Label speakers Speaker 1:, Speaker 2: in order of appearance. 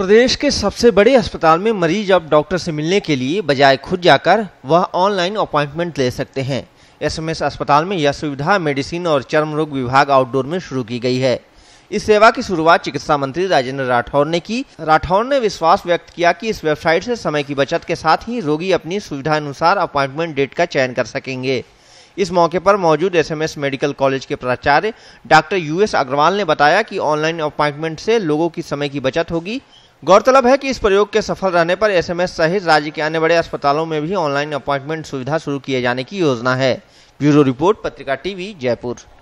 Speaker 1: प्रदेश के सबसे बड़े अस्पताल में मरीज अब डॉक्टर से मिलने के लिए बजाय खुद जाकर वह ऑनलाइन अपॉइंटमेंट ले सकते हैं एसएमएस अस्पताल में यह सुविधा मेडिसिन और चर्म रोग विभाग आउटडोर में शुरू की गई है इस सेवा की शुरुआत चिकित्सा मंत्री राजेंद्र राठौर ने की राठौर ने विश्वास व्यक्त किया कि इस वेबसाइट से समय की बचत के साथ ही रोगी अपनी सुविधा अनुसार अपॉइंटमेंट डेट का चयन कर सकेंगे इस मौके पर मौजूद एसएमएस मेडिकल कॉलेज के प्राचार्य डॉक्टर यूएस अग्रवाल ने बताया कि ऑनलाइन अपॉइंटमेंट से लोगों की समय की बचत होगी गौरतलब है कि इस प्रयोग के सफल रहने पर एसएमएस सहित राज्य के अन्य बड़े अस्पतालों में भी ऑनलाइन अपॉइंटमेंट सुविधा शुरू किए जाने की योजना है bureau report
Speaker 2: Patrika TV Jaipur